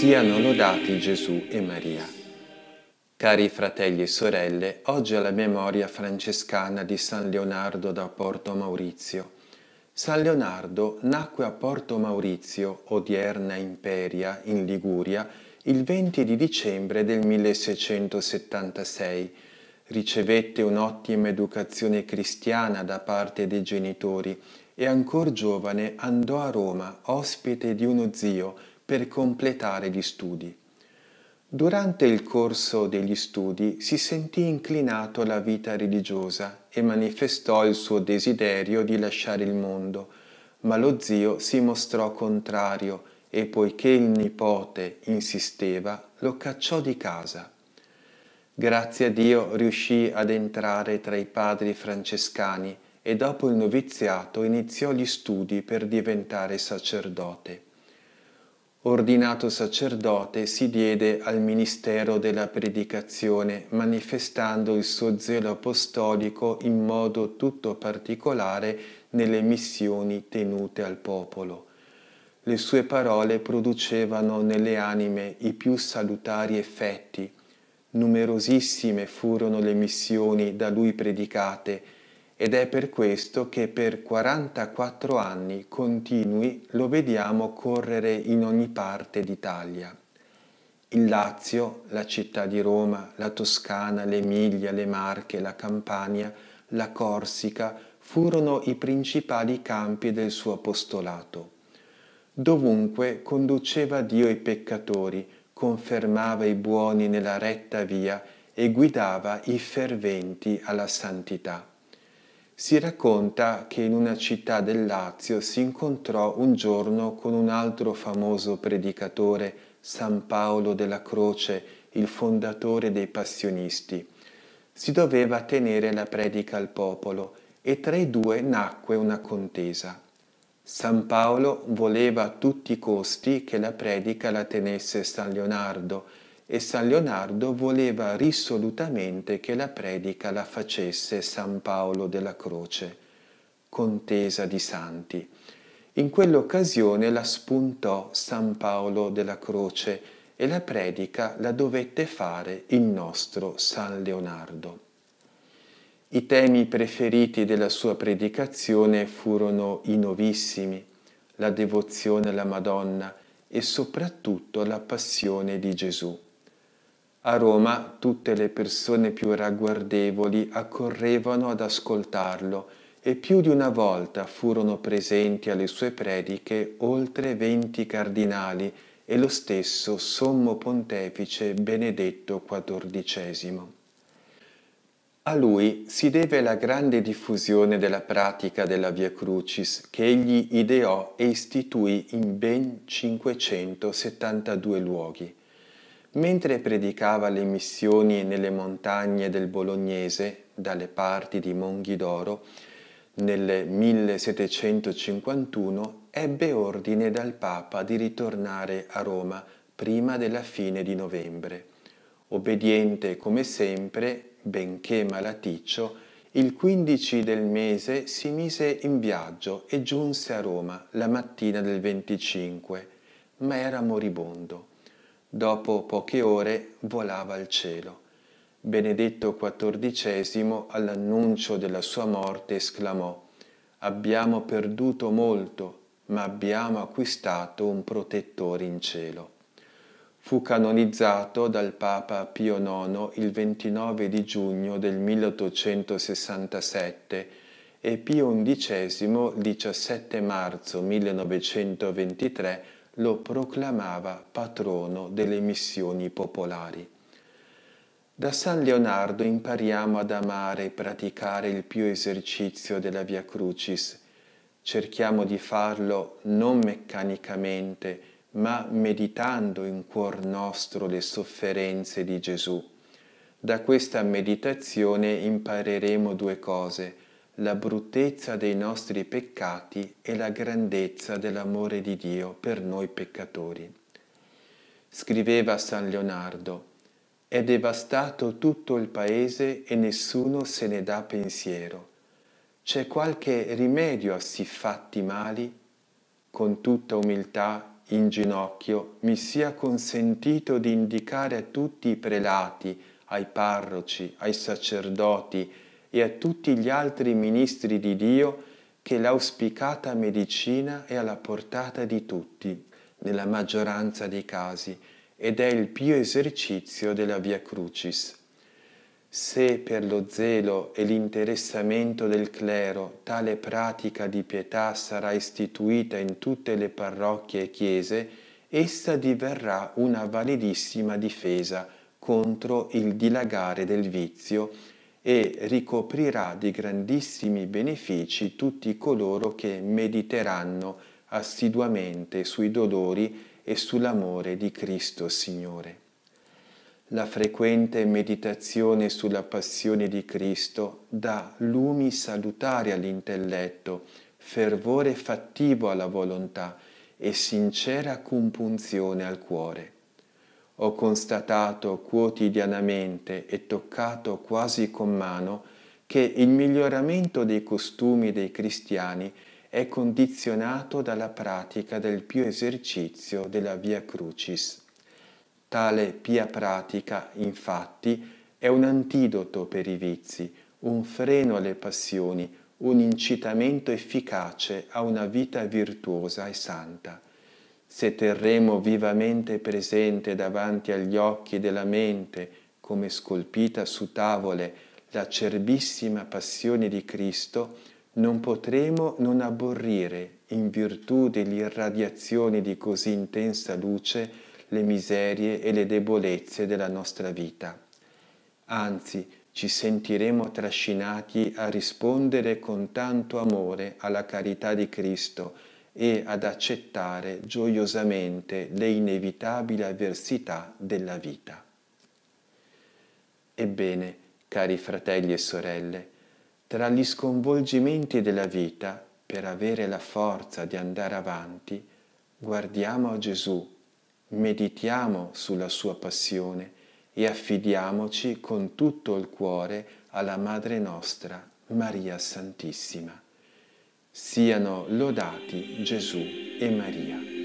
Siano lodati Gesù e Maria. Cari fratelli e sorelle, oggi è la memoria francescana di San Leonardo da Porto Maurizio. San Leonardo nacque a Porto Maurizio, odierna Imperia, in Liguria, il 20 di dicembre del 1676. Ricevette un'ottima educazione cristiana da parte dei genitori e ancor giovane andò a Roma, ospite di uno zio, per completare gli studi. Durante il corso degli studi si sentì inclinato alla vita religiosa e manifestò il suo desiderio di lasciare il mondo, ma lo zio si mostrò contrario e poiché il nipote insisteva, lo cacciò di casa. Grazie a Dio riuscì ad entrare tra i padri francescani e dopo il noviziato iniziò gli studi per diventare sacerdote ordinato sacerdote, si diede al ministero della predicazione, manifestando il suo zelo apostolico in modo tutto particolare nelle missioni tenute al popolo. Le sue parole producevano nelle anime i più salutari effetti. Numerosissime furono le missioni da lui predicate, ed è per questo che per 44 anni continui lo vediamo correre in ogni parte d'Italia. Il Lazio, la città di Roma, la Toscana, l'Emilia, le Marche, la Campania, la Corsica furono i principali campi del suo apostolato. Dovunque conduceva Dio i peccatori, confermava i buoni nella retta via e guidava i ferventi alla santità. Si racconta che in una città del Lazio si incontrò un giorno con un altro famoso predicatore, San Paolo della Croce, il fondatore dei passionisti. Si doveva tenere la predica al popolo e tra i due nacque una contesa. San Paolo voleva a tutti i costi che la predica la tenesse San Leonardo, e San Leonardo voleva risolutamente che la predica la facesse San Paolo della Croce, contesa di santi. In quell'occasione la spuntò San Paolo della Croce e la predica la dovette fare il nostro San Leonardo. I temi preferiti della sua predicazione furono i novissimi, la devozione alla Madonna e soprattutto la passione di Gesù. A Roma tutte le persone più ragguardevoli accorrevano ad ascoltarlo e più di una volta furono presenti alle sue prediche oltre venti cardinali e lo stesso sommo pontefice Benedetto XIV. A lui si deve la grande diffusione della pratica della Via Crucis che egli ideò e istituì in ben 572 luoghi. Mentre predicava le missioni nelle montagne del Bolognese, dalle parti di Monghidoro, nel 1751 ebbe ordine dal Papa di ritornare a Roma prima della fine di novembre. Obbediente come sempre, benché malaticcio, il 15 del mese si mise in viaggio e giunse a Roma la mattina del 25, ma era moribondo. Dopo poche ore volava al cielo. Benedetto XIV all'annuncio della sua morte esclamò Abbiamo perduto molto, ma abbiamo acquistato un protettore in cielo. Fu canonizzato dal Papa Pio IX il 29 di giugno del 1867 e Pio XI il 17 marzo 1923 lo proclamava patrono delle missioni popolari. Da San Leonardo impariamo ad amare e praticare il più esercizio della Via Crucis. Cerchiamo di farlo non meccanicamente, ma meditando in cuor nostro le sofferenze di Gesù. Da questa meditazione impareremo due cose la bruttezza dei nostri peccati e la grandezza dell'amore di Dio per noi peccatori. Scriveva San Leonardo, è devastato tutto il paese e nessuno se ne dà pensiero. C'è qualche rimedio a siffatti mali? Con tutta umiltà, in ginocchio, mi sia consentito di indicare a tutti i prelati, ai parroci, ai sacerdoti, e a tutti gli altri ministri di Dio che l'auspicata medicina è alla portata di tutti, nella maggioranza dei casi, ed è il più esercizio della Via Crucis. Se per lo zelo e l'interessamento del clero tale pratica di pietà sarà istituita in tutte le parrocchie e chiese, essa diverrà una validissima difesa contro il dilagare del vizio e ricoprirà di grandissimi benefici tutti coloro che mediteranno assiduamente sui dolori e sull'amore di Cristo Signore. La frequente meditazione sulla passione di Cristo dà lumi salutari all'intelletto, fervore fattivo alla volontà e sincera compunzione al cuore ho constatato quotidianamente e toccato quasi con mano che il miglioramento dei costumi dei cristiani è condizionato dalla pratica del più esercizio della Via Crucis. Tale pia pratica, infatti, è un antidoto per i vizi, un freno alle passioni, un incitamento efficace a una vita virtuosa e santa se terremo vivamente presente davanti agli occhi della mente, come scolpita su tavole, l'acerbissima passione di Cristo, non potremo non aborrire, in virtù dell'irradiazione di così intensa luce, le miserie e le debolezze della nostra vita. Anzi, ci sentiremo trascinati a rispondere con tanto amore alla carità di Cristo, e ad accettare gioiosamente le inevitabili avversità della vita. Ebbene, cari fratelli e sorelle, tra gli sconvolgimenti della vita, per avere la forza di andare avanti, guardiamo a Gesù, meditiamo sulla sua passione e affidiamoci con tutto il cuore alla Madre nostra, Maria Santissima. Siano lodati Gesù e Maria.